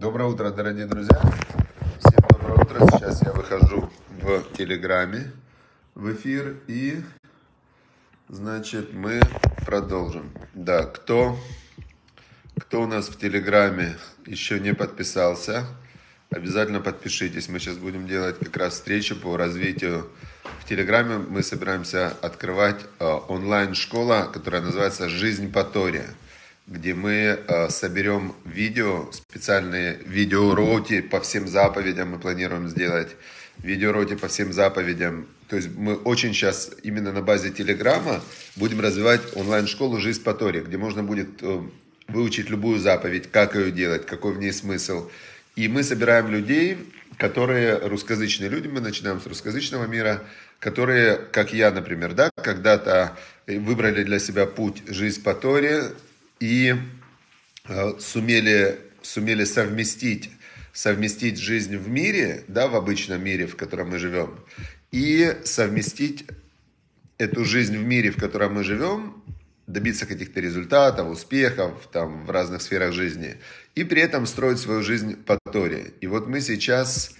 Доброе утро, дорогие друзья. Всем доброе утро. Сейчас я выхожу в Телеграме в эфир и, значит, мы продолжим. Да, кто, кто у нас в Телеграме еще не подписался, обязательно подпишитесь. Мы сейчас будем делать как раз встречу по развитию. В Телеграме мы собираемся открывать э, онлайн-школа, которая называется «Жизнь по Торе» где мы э, соберем видео, специальные видеоуроки по всем заповедям мы планируем сделать, видеоуроки по всем заповедям. То есть мы очень сейчас именно на базе Телеграма будем развивать онлайн-школу «Жизнь по Торе», где можно будет э, выучить любую заповедь, как ее делать, какой в ней смысл. И мы собираем людей, которые русскоязычные люди, мы начинаем с русскоязычного мира, которые, как я, например, да, когда-то э, выбрали для себя путь «Жизнь по Торе», и э, сумели, сумели совместить, совместить жизнь в мире, да, в обычном мире, в котором мы живем, и совместить эту жизнь в мире, в котором мы живем, добиться каких-то результатов, успехов там, в разных сферах жизни, и при этом строить свою жизнь по Торе. И вот мы сейчас,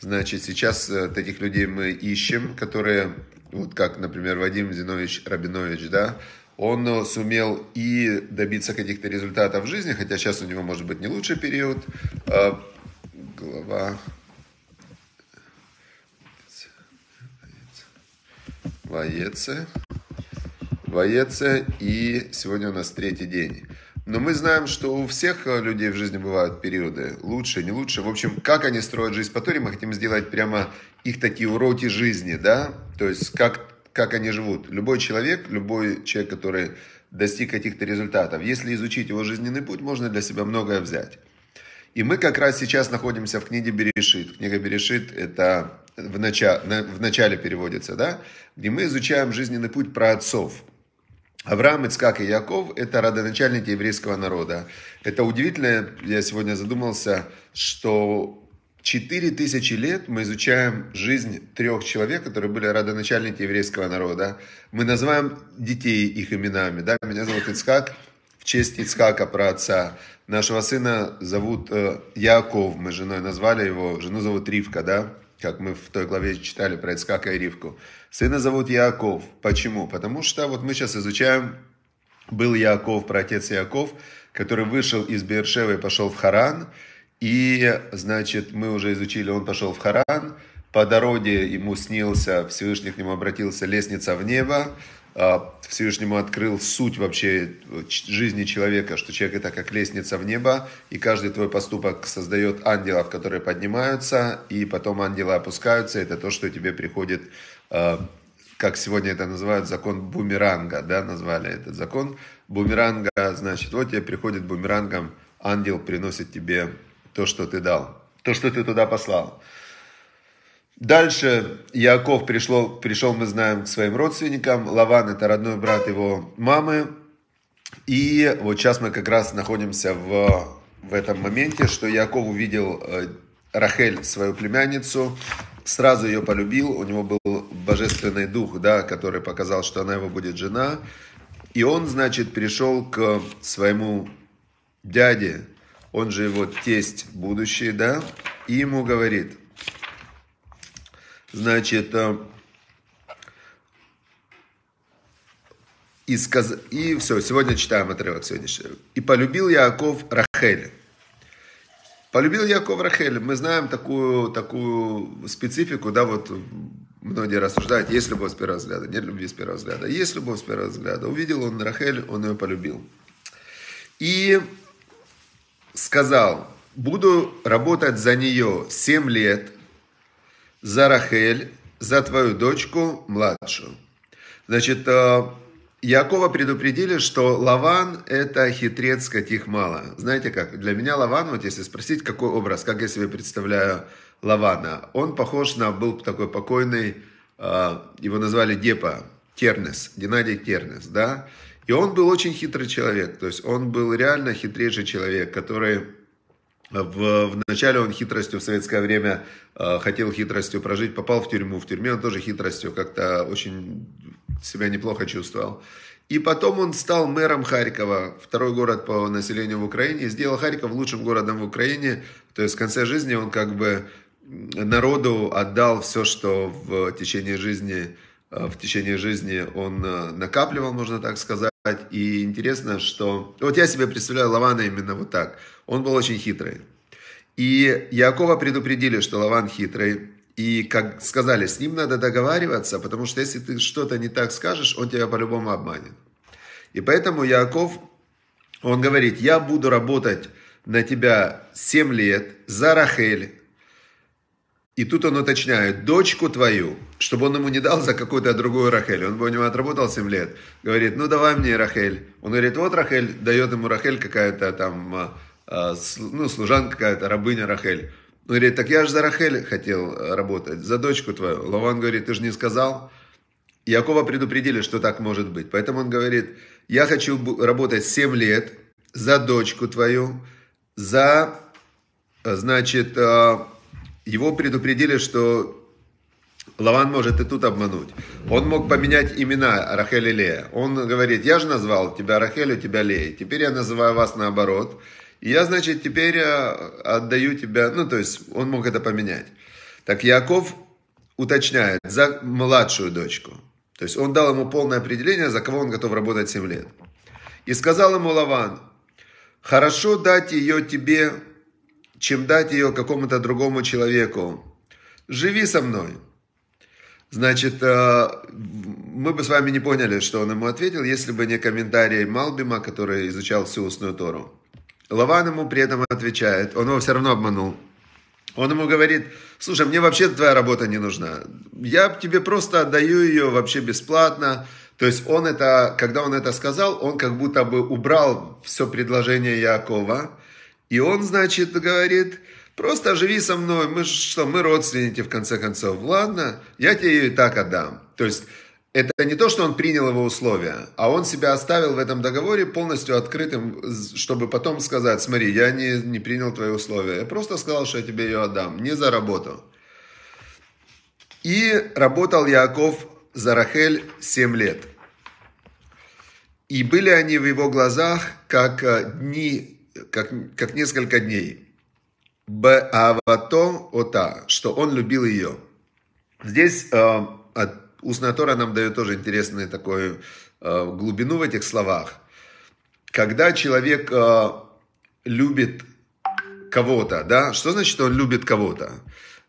значит, сейчас э, таких людей мы ищем, которые, вот как, например, Вадим Зинович Рабинович, да, он э, сумел и добиться каких-то результатов в жизни, хотя сейчас у него может быть не лучший период. А, глава Воеце. Воеце. И сегодня у нас третий день. Но мы знаем, что у всех э, людей в жизни бывают периоды лучше, не лучше. В общем, как они строят жизнь по Торе, мы хотим сделать прямо их такие уроки жизни, да? То есть, как как они живут. Любой человек, любой человек, который достиг каких-то результатов, если изучить его жизненный путь, можно для себя многое взять. И мы как раз сейчас находимся в книге Берешит. Книга Берешит – это в начале, в начале переводится, да? Где мы изучаем жизненный путь про отцов. Авраам, Ицкак и Яков – это родоначальники еврейского народа. Это удивительно, я сегодня задумался, что Четыре тысячи лет мы изучаем жизнь трех человек, которые были родоначальники еврейского народа. Мы называем детей их именами. Да? Меня зовут Ицхак, в честь про отца Нашего сына зовут э, Яков, мы женой назвали его, жену зовут Ривка, да? Как мы в той главе читали про Ицхака и Ривку. Сына зовут Яков. Почему? Потому что вот мы сейчас изучаем, был Яков, отец Яков, который вышел из Бершева и пошел в Харан, и, значит, мы уже изучили, он пошел в Харан, по дороге ему снился, Всевышний к нему обратился, лестница в небо, а, Всевышнему открыл суть вообще э, жизни человека, что человек это как лестница в небо, и каждый твой поступок создает ангелов, которые поднимаются, и потом ангелы опускаются, это то, что тебе приходит, э, как сегодня это называют, закон бумеранга, да, назвали этот закон бумеранга, значит, вот тебе приходит бумерангом, ангел приносит тебе то, что ты дал, то, что ты туда послал. Дальше Яков пришел, пришел, мы знаем, к своим родственникам. Лаван – это родной брат его мамы. И вот сейчас мы как раз находимся в, в этом моменте, что Яков увидел э, Рахель, свою племянницу, сразу ее полюбил. У него был божественный дух, да, который показал, что она его будет жена. И он, значит, пришел к своему дяде, он же его тесть будущий, да, и ему говорит, значит, э, и, сказ... и все, сегодня читаем отрывок сегодняшний. «И полюбил Яков Рахель». Полюбил Яков Рахель. Мы знаем такую, такую специфику, да, вот многие рассуждают, есть любовь с первого взгляда, нет любви с первого взгляда. Есть любовь с первого взгляда. Увидел он Рахель, он ее полюбил. И сказал, буду работать за нее 7 лет, за Рахель, за твою дочку младшую. Значит, э, Якова предупредили, что Лаван – это хитрец, каких мало. Знаете как, для меня Лаван, вот если спросить, какой образ, как я себе представляю Лавана, он похож на, был такой покойный, э, его назвали Депа, Тернес, Геннадий Тернес, да, и он был очень хитрый человек, то есть он был реально хитрейший человек, который в, вначале он хитростью в советское время э, хотел хитростью прожить, попал в тюрьму. В тюрьме он тоже хитростью как-то очень себя неплохо чувствовал. И потом он стал мэром Харькова, второй город по населению в Украине, сделал Харьков лучшим городом в Украине. То есть в конце жизни он как бы народу отдал все, что в течение жизни Э, в течение жизни он э, накапливал, можно так сказать. И интересно, что... Вот я себе представляю Лавана именно вот так. Он был очень хитрый. И Якова предупредили, что Лаван хитрый. И как сказали, с ним надо договариваться, потому что если ты что-то не так скажешь, он тебя по-любому обманет. И поэтому Яков, он говорит, я буду работать на тебя 7 лет за Рахель, и тут он уточняет, дочку твою, чтобы он ему не дал за какую-то другую Рахель. Он бы у него отработал 7 лет. Говорит, ну давай мне Рахель. Он говорит, вот Рахель, дает ему Рахель какая-то там, а, а, ну служанка какая-то, рабыня Рахель. Он говорит, так я же за Рахель хотел э, работать, за дочку твою. Лаван говорит, ты же не сказал. Якова предупредили, что так может быть. Поэтому он говорит, я хочу работать 7 лет за дочку твою, за, э, значит, а, его предупредили, что Лаван может и тут обмануть. Он мог поменять имена Рахель и Лея. Он говорит, я же назвал тебя Рахель, у тебя Лея. Теперь я называю вас наоборот. И я, значит, теперь э, отдаю тебя... Ну, то есть он мог это поменять. Так Яков уточняет за младшую дочку. То есть он дал ему полное определение, за кого он готов работать 7 лет. И сказал ему Лаван, хорошо дать ее тебе чем дать ее какому-то другому человеку. Живи со мной. Значит, э, мы бы с вами не поняли, что он ему ответил, если бы не комментарий Малбима, который изучал всю устную Тору. Лаван ему при этом отвечает, он его все равно обманул. Он ему говорит, слушай, мне вообще твоя работа не нужна. Я тебе просто отдаю ее вообще бесплатно. То есть он это, когда он это сказал, он как будто бы убрал все предложение Якова и он, значит, говорит, просто живи со мной, мы что, мы родственники в конце концов. Ладно, я тебе ее и так отдам. То есть это не то, что он принял его условия, а он себя оставил в этом договоре полностью открытым, чтобы потом сказать, смотри, я не, не принял твои условия, я просто сказал, что я тебе ее отдам, не за работу. И работал Яков за Рахель 7 лет. И были они в его глазах, как э, дни как, как несколько дней. Баавато ота, что он любил ее. Здесь э, от Уснатора нам дает тоже интересную такую э, глубину в этих словах. Когда человек э, любит кого-то, да, что значит, что он любит кого-то?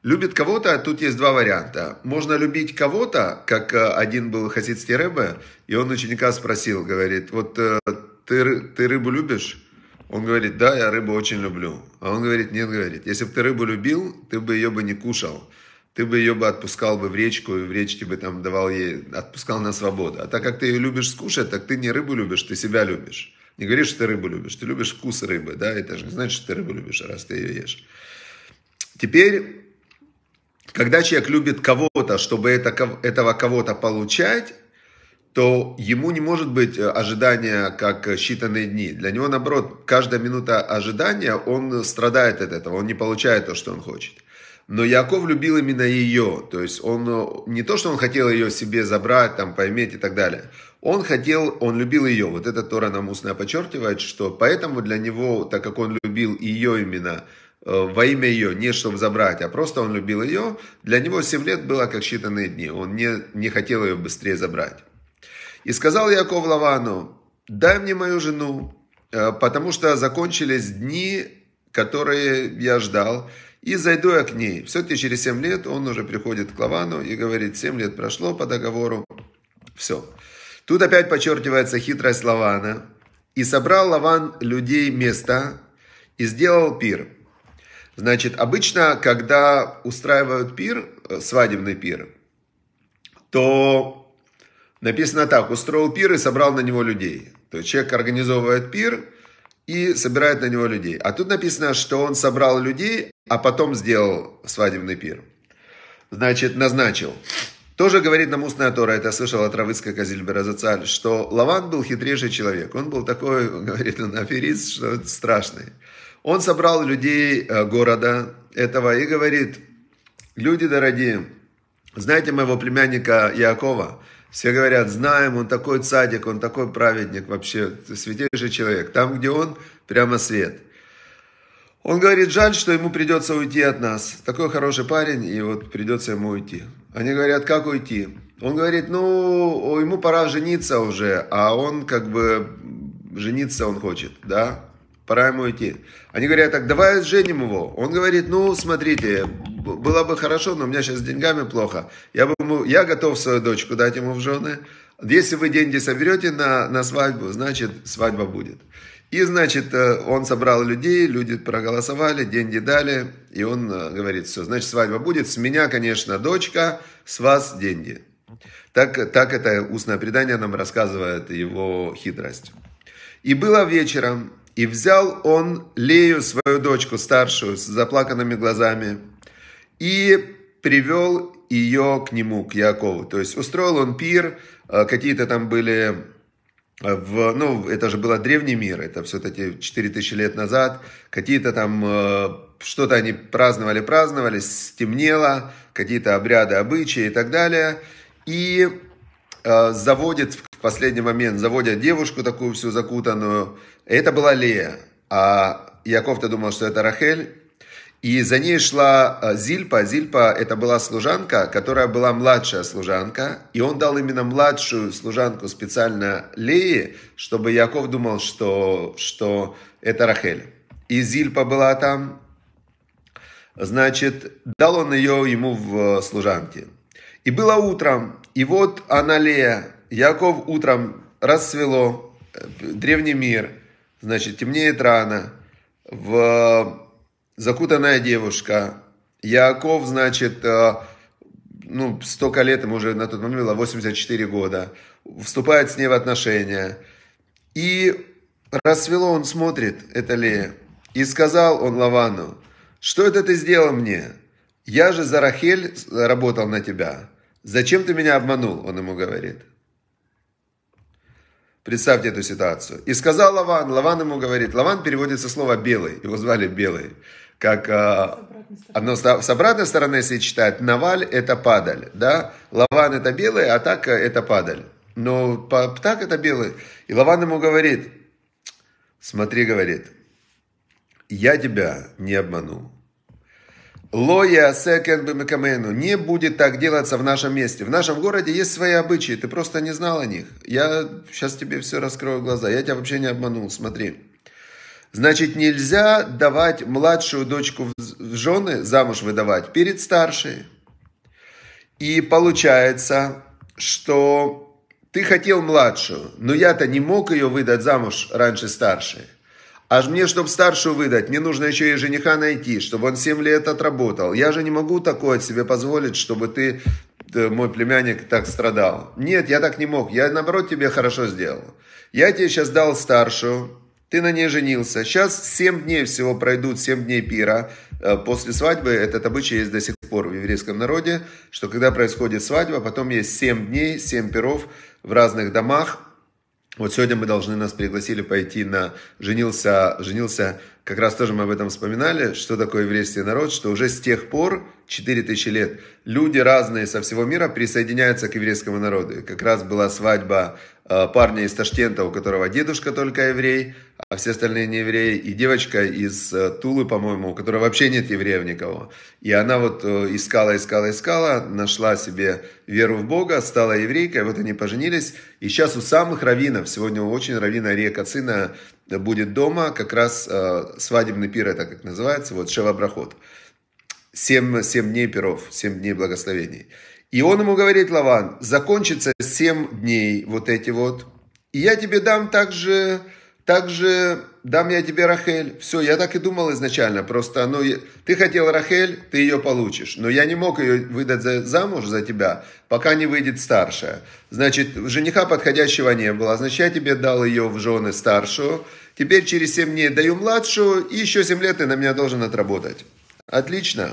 Любит кого-то, тут есть два варианта. Можно любить кого-то, как э, один был хасидский рэбе, и он ученика спросил, говорит, вот э, ты, ты рыбу любишь? Он говорит, да, я рыбу очень люблю. А он говорит, нет, говорит, если бы ты рыбу любил, ты бы ее бы не кушал. Ты бы ее бы отпускал бы в речку, и в речке бы там давал ей, отпускал на свободу. А так как ты ее любишь скушать, так ты не рыбу любишь, ты себя любишь. Не говоришь, что ты рыбу любишь, ты любишь вкус рыбы, да, это же не значит, что ты рыбу любишь, раз ты ее ешь. Теперь, когда человек любит кого-то, чтобы это, этого кого-то получать, то ему не может быть э, ожидания как э, считанные дни. Для него, наоборот, каждая минута ожидания, он страдает от этого, он не получает то, что он хочет. Но Яков любил именно ее, то есть он э, не то, что он хотел ее себе забрать, там, поиметь и так далее. Он хотел, он любил ее. Вот это Тора нам устно подчеркивает, что поэтому для него, так как он любил ее именно, во имя ее, не чтобы забрать, а просто он любил ее, для него 7 лет было как считанные дни. Он не, не хотел ее быстрее забрать. И сказал Яков Лавану, дай мне мою жену, э, потому что закончились дни, которые я ждал, и зайду я к ней. Все-таки через 7 лет он уже приходит к Лавану и говорит, 7 лет прошло по договору, все. Тут опять подчеркивается хитрость Лавана. И собрал Лаван людей места и сделал пир. Значит, обычно, когда устраивают пир, э, свадебный пир, то Написано так, устроил пир и собрал на него людей. То есть человек организовывает пир и собирает на него людей. А тут написано, что он собрал людей, а потом сделал свадебный пир. Значит, назначил. Тоже говорит нам устная Тора, это слышал от Равыцка Казильбера Зацаль, что Лаван был хитрейший человек. Он был такой, говорит он, аферист, что это страшный. Он собрал людей э, города этого и говорит, люди дорогие, знаете моего племянника Якова? Все говорят, знаем, он такой цадик, он такой праведник вообще, святейший человек. Там, где он, прямо свет. Он говорит, жаль, что ему придется уйти от нас. Такой хороший парень, и вот придется ему уйти. Они говорят, как уйти? Он говорит, ну, ему пора жениться уже, а он как бы жениться он хочет, да? Пора ему уйти. Они говорят, так давай женим его. Он говорит, ну, смотрите, было бы хорошо, но у меня сейчас с деньгами плохо. Я, бы ему, я готов свою дочку дать ему в жены. Если вы деньги соберете на, на свадьбу, значит, свадьба будет. И, значит, э, он собрал людей, люди проголосовали, деньги дали, и он э, говорит, все, значит, свадьба будет. С меня, конечно, дочка, с вас деньги. Так, так это устное предание нам рассказывает его хитрость. И было вечером, и взял он Лею, свою дочку старшую, с заплаканными глазами, и привел ее к нему, к Якову. То есть устроил он пир, э, какие-то там были э, в, ну, это же было древний мир, это все-таки 4000 лет назад, какие-то там, э, что-то они праздновали, праздновали, стемнело, какие-то обряды, обычаи и так далее, и заводит в последний момент, заводят девушку такую всю закутанную, это была Лея, а Яков-то думал, что это Рахель, и за ней шла э, Зильпа. Зильпа – это была служанка, которая была младшая служанка. И он дал именно младшую служанку специально Леи, чтобы Яков думал, что, что это Рахель. И Зильпа была там. Значит, дал он ее ему в э, служанке. И было утром, и вот она Лея. Яков утром рассвело. Э, древний мир, значит, темнеет рано. В закутанная девушка. Яков, значит, э, ну, столько лет ему уже на тот момент было 84 года. Вступает с ней в отношения. И рассвело, он смотрит, это ли? И сказал он Лавану, что это ты сделал мне? Я же за Рахель работал на тебя. Зачем ты меня обманул? Он ему говорит. Представьте эту ситуацию. И сказал Лаван, Лаван ему говорит, Лаван переводится слово «белый», его звали «белый» как а, одно с обратной стороны, если читать, Наваль – это падаль, да? Лаван – это белый, а так а, – это падаль. Но так это белый. И Лаван ему говорит, смотри, говорит, я тебя не обманул. Лоя секен бемекамену. Не будет так делаться в нашем месте. В нашем городе есть свои обычаи, ты просто не знал о них. Я сейчас тебе все раскрою глаза. Я тебя вообще не обманул, смотри. Значит, нельзя давать младшую дочку в жены, замуж выдавать, перед старшей. И получается, что ты хотел младшую, но я-то не мог ее выдать замуж раньше старшей. Аж мне, чтобы старшую выдать, мне нужно еще и жениха найти, чтобы он 7 лет отработал. Я же не могу такое себе позволить, чтобы ты, э, мой племянник, так страдал. Нет, я так не мог. Я, наоборот, тебе хорошо сделал. Я тебе сейчас дал старшую, ты на ней женился. Сейчас 7 дней всего пройдут, 7 дней пира. Э, после свадьбы этот обычай есть до сих пор в еврейском народе, что когда происходит свадьба, потом есть 7 дней, 7 пиров в разных домах. Вот сегодня мы должны, нас пригласили пойти на... Женился, женился как раз тоже мы об этом вспоминали, что такое еврейский народ, что уже с тех пор, 4000 лет, люди разные со всего мира присоединяются к еврейскому народу. И как раз была свадьба э, парня из Ташкента, у которого дедушка только еврей, а все остальные не евреи, и девочка из э, Тулы, по-моему, у которой вообще нет евреев никого. И она вот э, искала, искала, искала, нашла себе веру в Бога, стала еврейкой, вот они поженились. И сейчас у самых раввинов, сегодня очень раввина Ария Кацина, будет дома как раз э, свадебный пир, это как называется, вот шевоброход. Семь, семь дней пиров, семь дней благословений. И он ему говорит, Лаван, закончится семь дней вот эти вот, и я тебе дам также также дам я тебе Рахель. Все, я так и думал изначально. Просто, ну, ты хотел Рахель, ты ее получишь. Но я не мог ее выдать за, замуж за тебя, пока не выйдет старшая. Значит, жениха подходящего не было. Значит, я тебе дал ее в жены старшую. Теперь через 7 дней даю младшую. И еще 7 лет ты на меня должен отработать. Отлично.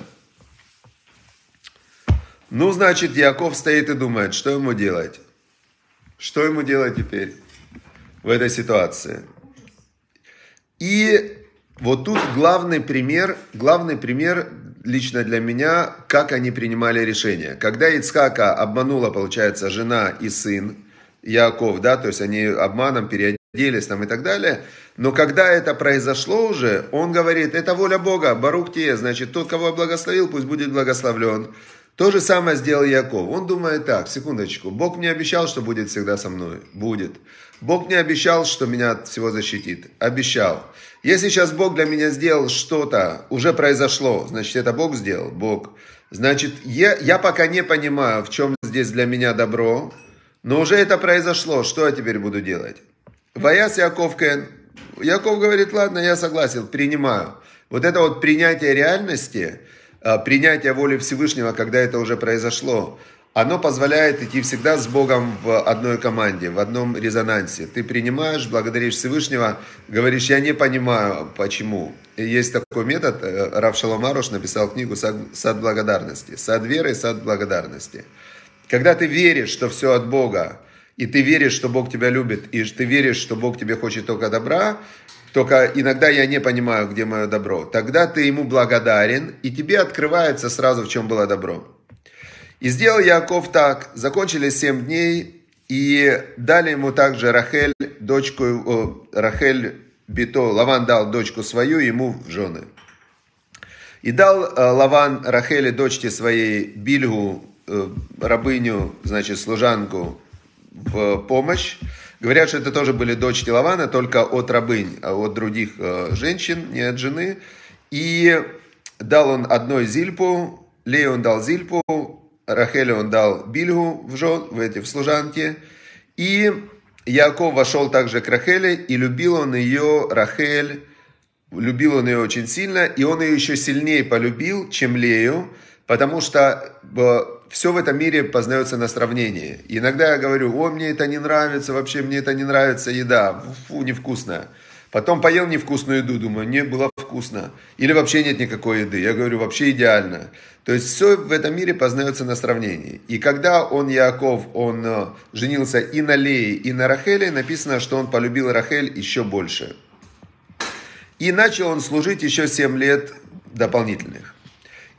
Ну, значит, Яков стоит и думает, что ему делать. Что ему делать теперь в этой ситуации? И вот тут главный пример, главный пример лично для меня, как они принимали решение. Когда Ицхака обманула, получается, жена и сын Яков, да, то есть они обманом переоделись там и так далее, но когда это произошло уже, он говорит, это воля Бога, Барух Те, значит, тот, кого я благословил, пусть будет благословлен, то же самое сделал Яков. Он думает так, секундочку, Бог мне обещал, что будет всегда со мной. Будет. Бог мне обещал, что меня от всего защитит. Обещал. Если сейчас Бог для меня сделал что-то, уже произошло, значит, это Бог сделал? Бог. Значит, я, я пока не понимаю, в чем здесь для меня добро, но уже это произошло, что я теперь буду делать? Ваяс Яков Кен. Яков говорит, ладно, я согласен, принимаю. Вот это вот принятие реальности – Э, принятие воли Всевышнего, когда это уже произошло, оно позволяет идти всегда с Богом в одной команде, в одном резонансе. Ты принимаешь, благодаришь Всевышнего, говоришь, я не понимаю, почему. И есть такой метод, э, Рав Шаломаруш написал книгу «Сад благодарности». «Сад веры, сад благодарности». Когда ты веришь, что все от Бога, и ты веришь, что Бог тебя любит, и ты веришь, что Бог тебе хочет только добра, только иногда я не понимаю, где мое добро. Тогда ты ему благодарен, и тебе открывается сразу, в чем было добро. И сделал Яков так. Закончились семь дней, и дали ему также Рахель, дочку, о, Рахель Бито, Лаван дал дочку свою ему в жены. И дал э, Лаван Рахеле, дочке своей, Бильгу, э, рабыню, значит, служанку в помощь, Говорят, что это тоже были дочери Лавана, только от рабынь, а от других э, женщин, не от жены. И дал он одной Зильпу, Лею он дал Зильпу, Рахеле он дал Бильгу в, жен, в, эти, в служанки. И Яков вошел также к Рахеле, и любил он ее, Рахель, любил он ее очень сильно, и он ее еще сильнее полюбил, чем Лею, потому что э, все в этом мире познается на сравнении. И иногда я говорю, о, мне это не нравится, вообще мне это не нравится еда, фу, невкусная. Потом поел невкусную еду, думаю, не было вкусно. Или вообще нет никакой еды. Я говорю, вообще идеально. То есть все в этом мире познается на сравнении. И когда он, Яков, он э, женился и на Лее, и на Рахеле, написано, что он полюбил Рахель еще больше. И начал он служить еще 7 лет дополнительных.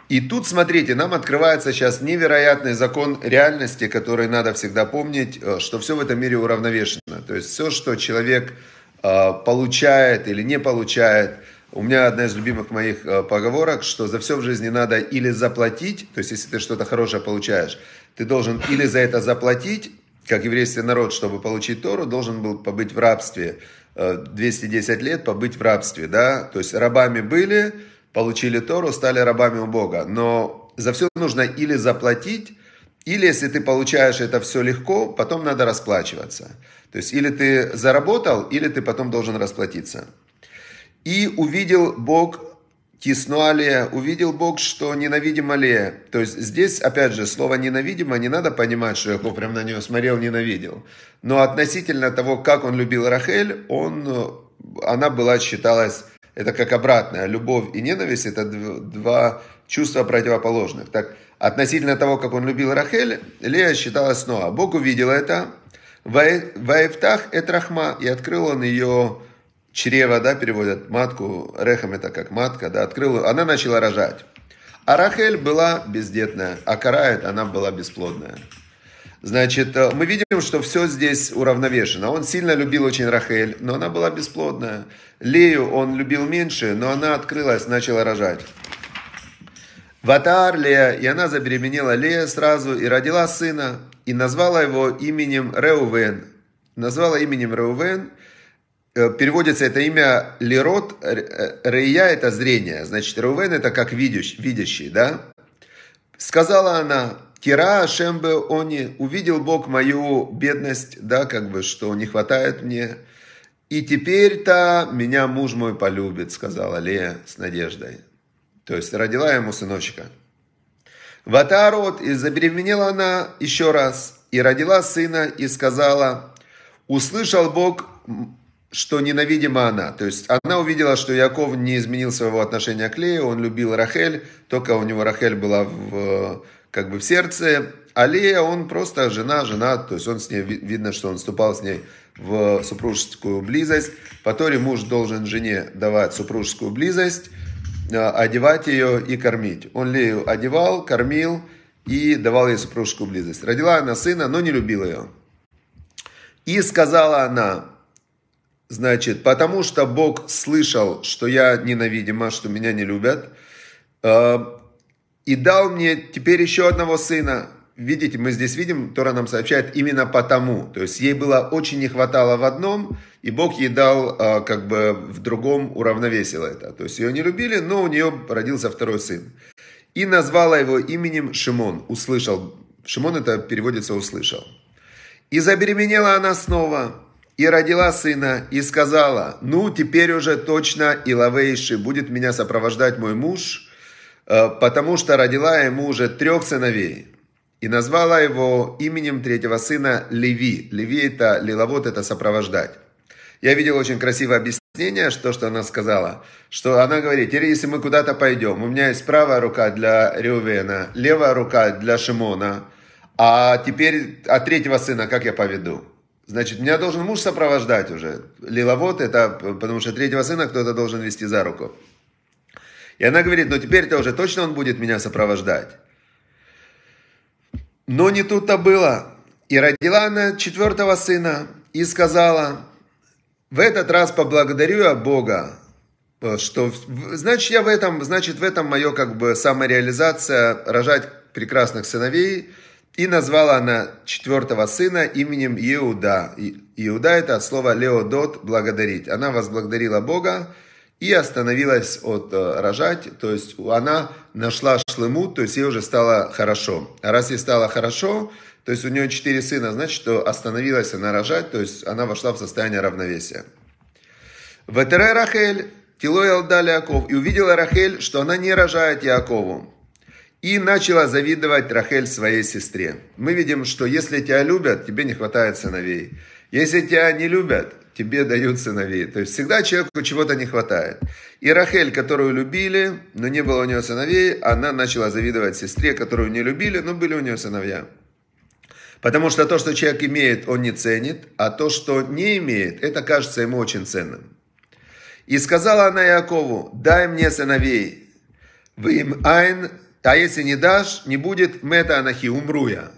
И тут, смотрите, нам открывается сейчас невероятный закон реальности, который надо всегда помнить, э, что все в этом мире уравновешено. То есть все, что человек э, получает или не получает, у меня одна из любимых моих э, поговорок, что за все в жизни надо или заплатить, то есть если ты что-то хорошее получаешь, ты должен или за это заплатить, как еврейский народ, чтобы получить Тору, должен был побыть в рабстве. 210 лет побыть в рабстве, да, то есть рабами были, получили Тору, стали рабами у Бога. Но за все нужно или заплатить, или если ты получаешь это все легко, потом надо расплачиваться. То есть или ты заработал, или ты потом должен расплатиться. И увидел Бог тисно увидел Бог, что ненавидим алия. То есть здесь, опять же, слово ненавидимо, не надо понимать, что Яков прям на нее смотрел, ненавидел. Но относительно того, как он любил Рахель, он, она была, считалась это как обратное. Любовь и ненависть – это два чувства противоположных. Так, относительно того, как он любил Рахель, Лея считалась Ноа. Бог увидел это. Ваевтах – это Рахма. И открыл он ее чрево, да, переводят матку. Рехам – это как матка, да, открыл. Она начала рожать. А Рахель была бездетная, а Карает она была бесплодная. Значит, э, мы видим, что все здесь уравновешено. Он сильно любил очень Рахель, но она была бесплодная. Лею он любил меньше, но она открылась, начала рожать. Ватар Лея, и она забеременела Лея сразу и родила сына, и назвала его именем Реувен. Назвала именем Реувен, э, переводится это имя Лерот, э, Рея это зрение, значит Реувен это как видящий, видящий да? Сказала она, Кира бы он не увидел Бог мою бедность, да, как бы, что не хватает мне. И теперь-то меня муж мой полюбит, сказала Лея с надеждой. То есть родила ему сыночка. Ватарот, и забеременела она еще раз, и родила сына, и сказала, услышал Бог, что ненавидима она. То есть она увидела, что Яков не изменил своего отношения к Лее, он любил Рахель, только у него Рахель была в как бы в сердце. А Лея, он просто жена, жена, то есть он с ней, видно, что он вступал с ней в супружескую близость. По Торе муж должен жене давать супружескую близость, э, одевать ее и кормить. Он Лею одевал, кормил и давал ей супружескую близость. Родила она сына, но не любила ее. И сказала она, значит, потому что Бог слышал, что я ненавидима, что меня не любят, э, и дал мне теперь еще одного сына. Видите, мы здесь видим, Тора нам сообщает именно потому. То есть ей было очень не хватало в одном, и Бог ей дал а, как бы в другом уравновесило это. То есть ее не любили, но у нее родился второй сын. И назвала его именем Шимон. Услышал. Шимон это переводится «услышал». И забеременела она снова, и родила сына, и сказала, ну, теперь уже точно и Илавейши будет меня сопровождать мой муж – Э, потому что родила ему уже трех сыновей. И назвала его именем третьего сына Леви. Леви это лиловод, это сопровождать. Я видел очень красивое объяснение, что, что она сказала. Что она говорит, теперь если мы куда-то пойдем, у меня есть правая рука для Реувена, левая рука для Шимона, а теперь от а третьего сына как я поведу? Значит, меня должен муж сопровождать уже. Лиловод это, потому что третьего сына кто-то должен вести за руку. И она говорит, ну теперь-то уже точно он будет меня сопровождать. Но не тут-то было. И родила она четвертого сына и сказала, в этот раз поблагодарю я Бога, что значит я в этом, значит в этом мое как бы самореализация рожать прекрасных сыновей. И назвала она четвертого сына именем Иуда. Иуда это от слова Леодот благодарить. Она возблагодарила Бога и остановилась от э, рожать, то есть она нашла шлему, то есть ей уже стало хорошо. А раз ей стало хорошо, то есть у нее четыре сына, значит, что остановилась она рожать, то есть она вошла в состояние равновесия. Ветере Рахель, Тилой Алдали Яков, и увидела Рахель, что она не рожает Якову. И начала завидовать Рахель своей сестре. Мы видим, что если тебя любят, тебе не хватает сыновей. Если тебя не любят, тебе дают сыновей. То есть всегда человеку чего-то не хватает. И Рахель, которую любили, но не было у нее сыновей, она начала завидовать сестре, которую не любили, но были у нее сыновья. Потому что то, что человек имеет, он не ценит, а то, что не имеет, это кажется ему очень ценным. И сказала она Якову, дай мне сыновей, вы им айн, а если не дашь, не будет мета анахи, умру я.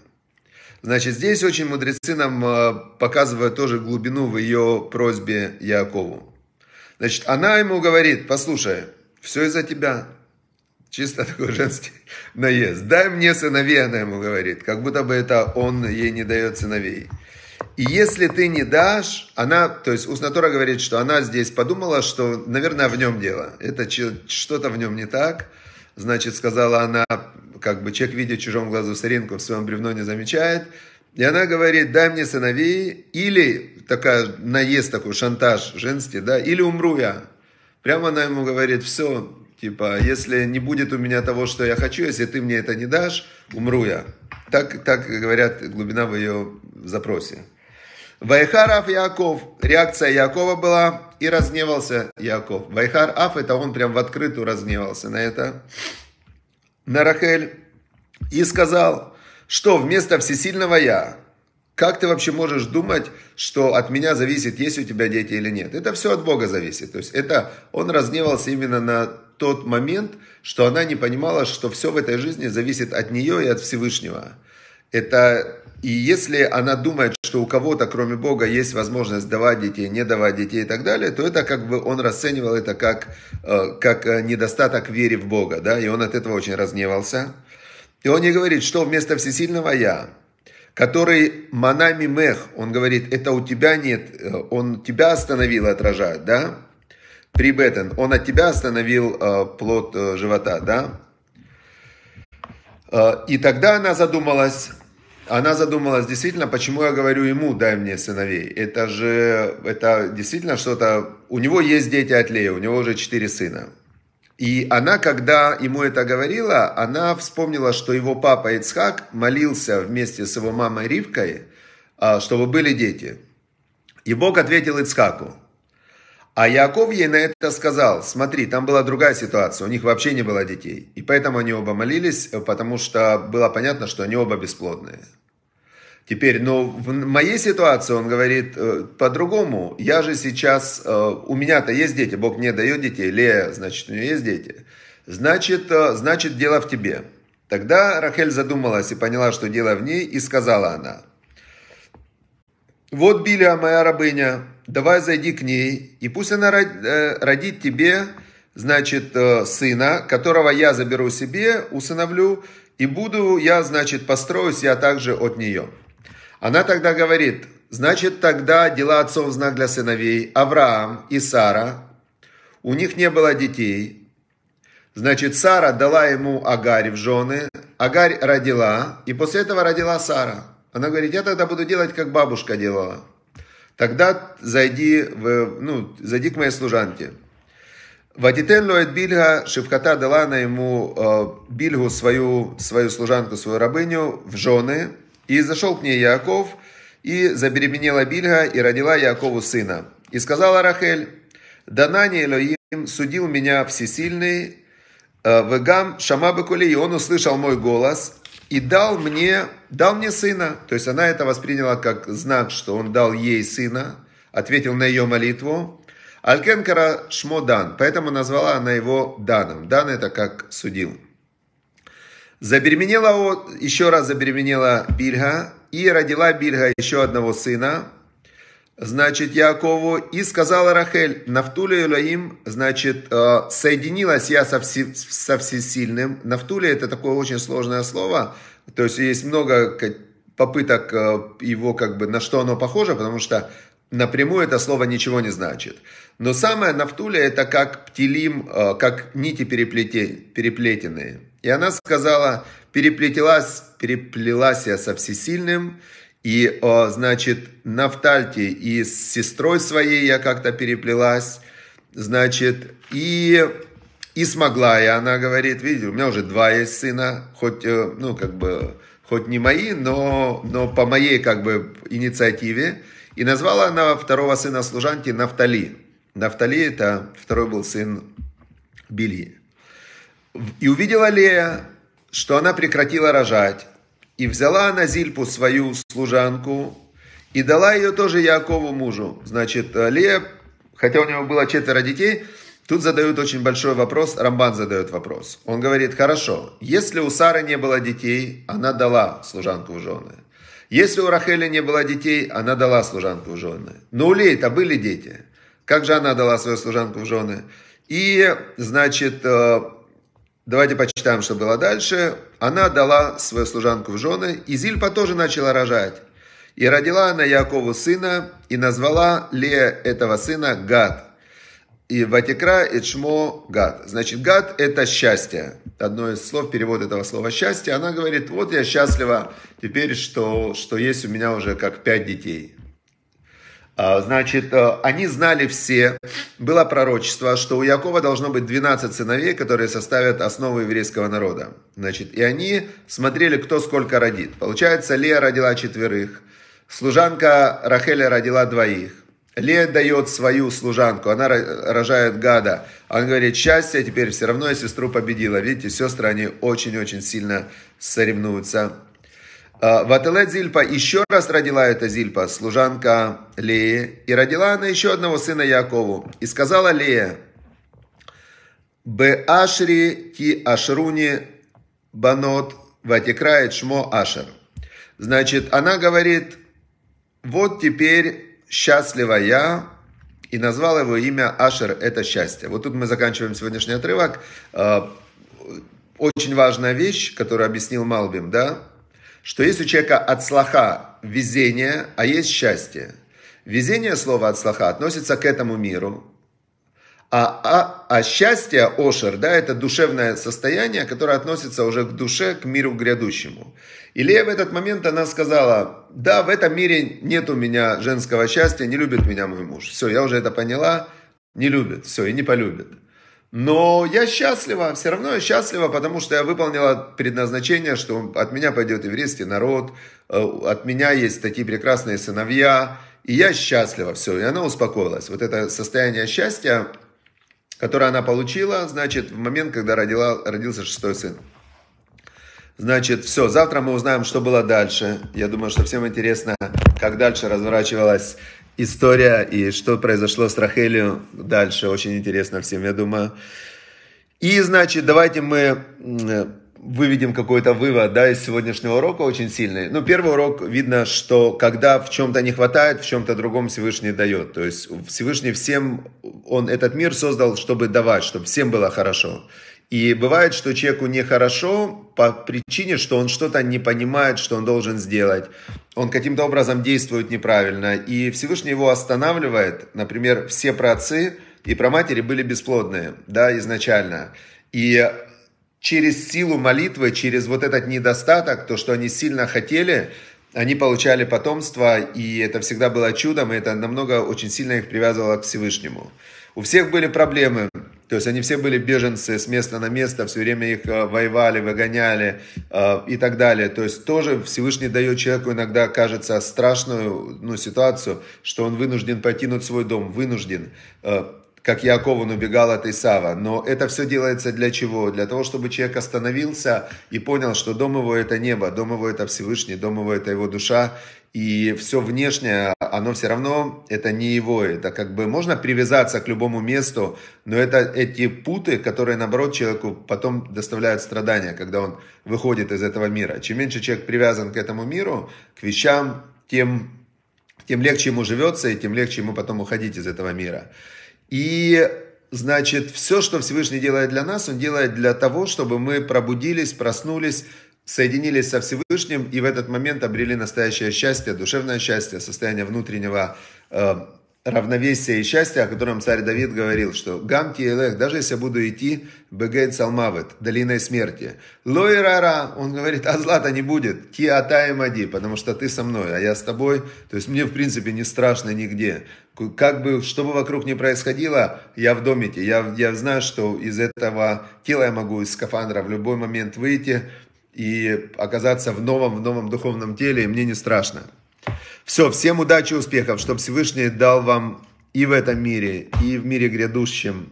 Значит, здесь очень мудрецы нам э, показывают тоже глубину в ее просьбе Якову. Значит, она ему говорит, послушай, все из-за тебя. Чисто такой женский наезд. Дай мне сыновей, она ему говорит. Как будто бы это он ей не дает сыновей. И если ты не дашь, она, то есть Уснатора говорит, что она здесь подумала, что, наверное, в нем дело. Это что-то в нем не так. Значит, сказала она, как бы человек, видит в чужом глазу соринку, в своем бревно не замечает. И она говорит, дай мне сыновей, или такая наезд, такой шантаж женский, да, или умру я. Прямо она ему говорит, все, типа, если не будет у меня того, что я хочу, если ты мне это не дашь, умру я. Так, так говорят, глубина в ее запросе. Вайхар Аф Яков. Реакция Якова была, и разневался Яков. Вайхар Аф, это он прям в открытую разневался на это. На Рахель. И сказал, что вместо всесильного я, как ты вообще можешь думать, что от меня зависит, есть у тебя дети или нет? Это все от Бога зависит. То есть это он разневался именно на тот момент, что она не понимала, что все в этой жизни зависит от нее и от Всевышнего. Это и если она думает, что у кого-то, кроме Бога, есть возможность давать детей, не давать детей и так далее, то это как бы он расценивал это как, э, как э, недостаток веры в Бога, да, и он от этого очень разгневался. И он не говорит, что вместо всесильного я, который манами мех, он говорит, это у тебя нет, э, он тебя остановил от да, прибетен, он от тебя остановил плод живота, да, и тогда она задумалась, она задумалась действительно, почему я говорю ему, дай мне сыновей. Это же, это действительно что-то... У него есть дети от Лея, у него уже четыре сына. И она, когда ему это говорила, она вспомнила, что его папа Ицхак молился вместе с его мамой Ривкой, а, чтобы были дети. И Бог ответил Ицхаку, а Яков ей на это сказал, смотри, там была другая ситуация, у них вообще не было детей. И поэтому они оба молились, э, потому что было понятно, что они оба бесплодные. Теперь, но ну, в моей ситуации, он говорит э, по-другому, я же сейчас, э, у меня-то есть дети, Бог мне дает детей, Лея, значит, у нее есть дети. Значит, значит, дело в тебе. Тогда Рахель задумалась и поняла, что дело в ней, и сказала она, вот Билия, моя рабыня, давай зайди к ней, и пусть она э, родит тебе, значит, э, сына, которого я заберу себе, усыновлю, и буду я, значит, построюсь я также от нее. Она тогда говорит, значит, тогда дела отцов знак для сыновей, Авраам и Сара, у них не было детей, значит, Сара дала ему Агарь в жены, Агарь родила, и после этого родила Сара. Она говорит, я тогда буду делать, как бабушка делала – Тогда зайди, в, ну, зайди к моей служанке. Ватитен лоэт бильга, Шивхата дала она ему э, бильгу, свою, свою служанку, свою рабыню, в жены. И зашел к ней Яков, и забеременела бильга, и родила Якову сына. И сказала Рахель, не Элоим судил меня всесильный, э, вегам шама бекули, и он услышал мой голос, и дал мне, дал мне сына. То есть она это восприняла как знак, что он дал ей сына, ответил на ее молитву. Алькенкара Дан, поэтому назвала она его Даном. Дан это как судил. Забеременела, еще раз забеременела Бильга и родила Бильга еще одного сына – значит, Якову, и сказала Рахель, Нафтуля Элоим, значит, э, соединилась я со, все, со всесильным. Нафтуля это такое очень сложное слово, то есть есть много попыток э, его, как бы, на что оно похоже, потому что напрямую это слово ничего не значит. Но самое Нафтуля это как птилим, э, как нити переплетенные. И она сказала, переплетелась, переплелась я со всесильным, и, значит, Нафтальте и с сестрой своей я как-то переплелась, значит, и, и смогла я, она говорит, видите, у меня уже два есть сына, хоть, э, ну, как бы, хоть не мои, но, но по моей, как бы, инициативе. И назвала она второго сына служанки Нафтали. Нафтали это второй был сын Бильи. И увидела Лея, что она прекратила рожать. И взяла она Зильпу свою служанку и дала ее тоже Якову мужу. Значит, э, Лея, хотя у него было четверо детей, тут задают очень большой вопрос, Рамбан задает вопрос. Он говорит, хорошо, если у Сары не было детей, она дала служанку в жены. Если у Рахеля не было детей, она дала служанку в жены. Но у Леи-то были дети. Как же она дала свою служанку в жены? И, значит, э, Давайте почитаем, что было дальше. Она дала свою служанку в жены, и Зильпа тоже начала рожать. И родила она Якову сына, и назвала Лея этого сына Гад. И Ватикра Эчмо Гад. Значит, Гад – это счастье. Одно из слов, перевод этого слова «счастье». Она говорит, вот я счастлива теперь, что, что есть у меня уже как пять детей. А, значит, э, они знали все, было пророчество, что у Якова должно быть 12 сыновей, которые составят основу еврейского народа. Значит, и они смотрели, кто сколько родит. Получается, Лея родила четверых, служанка Рахеля родила двоих. Лея дает свою служанку, она рожает гада. Он говорит, счастье, теперь все равно я сестру победила. Видите, сестры, они очень-очень сильно соревнуются а, Вателет Зильпа еще раз родила эта Зильпа, служанка Леи, и родила она еще одного сына Якову. И сказала Лея, Беашри ки ашруни банот ватикрает шмо ашер. Значит, она говорит, вот теперь счастлива я, и назвал его имя Ашер – это счастье. Вот тут мы заканчиваем сегодняшний отрывок. А, очень важная вещь, которую объяснил Малбим, да? что есть у человека от слаха везение, а есть счастье. Везение, слова от слаха, относится к этому миру, а, а, а счастье, ошер, да, это душевное состояние, которое относится уже к душе, к миру грядущему. И Лея в этот момент, она сказала, да, в этом мире нет у меня женского счастья, не любит меня мой муж. Все, я уже это поняла, не любит, все, и не полюбит. Но я счастлива, все равно я счастлива, потому что я выполнила предназначение, что от меня пойдет еврейский народ, э, от меня есть такие прекрасные сыновья, и я счастлива, все, и она успокоилась. Вот это состояние счастья, которое она получила, значит, в момент, когда родила, родился шестой сын. Значит, все, завтра мы узнаем, что было дальше. Я думаю, что всем интересно, как дальше разворачивалась история и что произошло с Рахелью дальше. Очень интересно всем, я думаю. И, значит, давайте мы выведем какой-то вывод да, из сегодняшнего урока очень сильный. Ну, первый урок видно, что когда в чем-то не хватает, в чем-то другом Всевышний дает. То есть Всевышний всем, он этот мир создал, чтобы давать, чтобы всем было хорошо. И бывает, что человеку нехорошо по причине, что он что-то не понимает, что он должен сделать. Он каким-то образом действует неправильно. И Всевышний его останавливает. Например, все про отцы и про матери были бесплодные, да, изначально. И через силу молитвы, через вот этот недостаток, то, что они сильно хотели, они получали потомство, и это всегда было чудом, и это намного очень сильно их привязывало к Всевышнему. У всех были проблемы, то есть они все были беженцы с места на место, все время их э, воевали, выгоняли э, и так далее. То есть тоже Всевышний дает человеку иногда, кажется, страшную ну, ситуацию, что он вынужден покинуть свой дом, вынужден э, как Яков он убегал от Исава. Но это все делается для чего? Для того, чтобы человек остановился и понял, что дом его это небо, дом его это Всевышний, дом его это его душа, и все внешнее, оно все равно, это не его. Это как бы можно привязаться к любому месту, но это эти путы, которые, наоборот, человеку потом доставляют страдания, когда он выходит из этого мира. Чем меньше человек привязан к этому миру, к вещам, тем, тем легче ему живется, и тем легче ему потом уходить из этого мира. И Значит, все, что Всевышний делает для нас, Он делает для того, чтобы мы пробудились, проснулись соединились со Всевышним и в этот момент обрели настоящее счастье, душевное счастье, состояние внутреннего э, равновесия и счастья, о котором царь Давид говорил, что «Гамки элех, даже если я буду идти, бегает салмавет, долиной смерти». Лойрара, он говорит, а злата не будет, ки атай мади, потому что ты со мной, а я с тобой, то есть мне в принципе не страшно нигде. Как бы, что бы вокруг ни происходило, я в домике, я, я знаю, что из этого тела я могу из скафандра в любой момент выйти, и оказаться в новом, в новом духовном теле, и мне не страшно. Все, всем удачи и успехов, чтобы Всевышний дал вам и в этом мире, и в мире грядущем,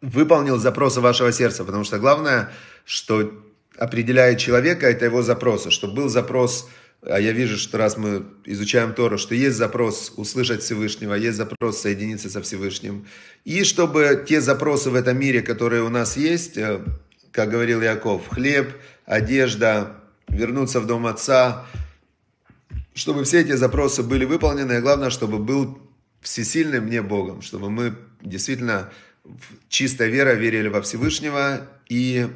выполнил запросы вашего сердца, потому что главное, что определяет человека, это его запросы, чтобы был запрос а я вижу, что раз мы изучаем Тору, что есть запрос услышать Всевышнего, есть запрос соединиться со Всевышним. И чтобы те запросы в этом мире, которые у нас есть, э, как говорил Яков, хлеб, одежда, вернуться в дом отца, чтобы все эти запросы были выполнены, и главное, чтобы был всесильным мне Богом, чтобы мы действительно чистой вера верили во Всевышнего и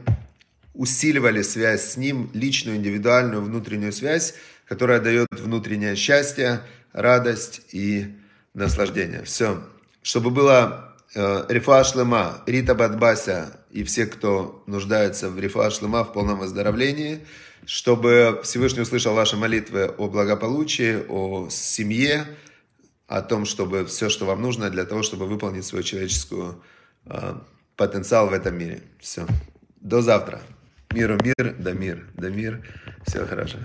усиливали связь с Ним, личную, индивидуальную, внутреннюю связь, которая дает внутреннее счастье, радость и наслаждение. Все. Чтобы было Э, Рифа Шлема, Рита Бадбася и все, кто нуждается в Рифа Шлема, в полном выздоровлении, чтобы Всевышний услышал ваши молитвы о благополучии, о семье, о том, чтобы все, что вам нужно для того, чтобы выполнить свой человеческую э, потенциал в этом мире. Все. До завтра. Миру мир, да мир, да мир. Все хорошо.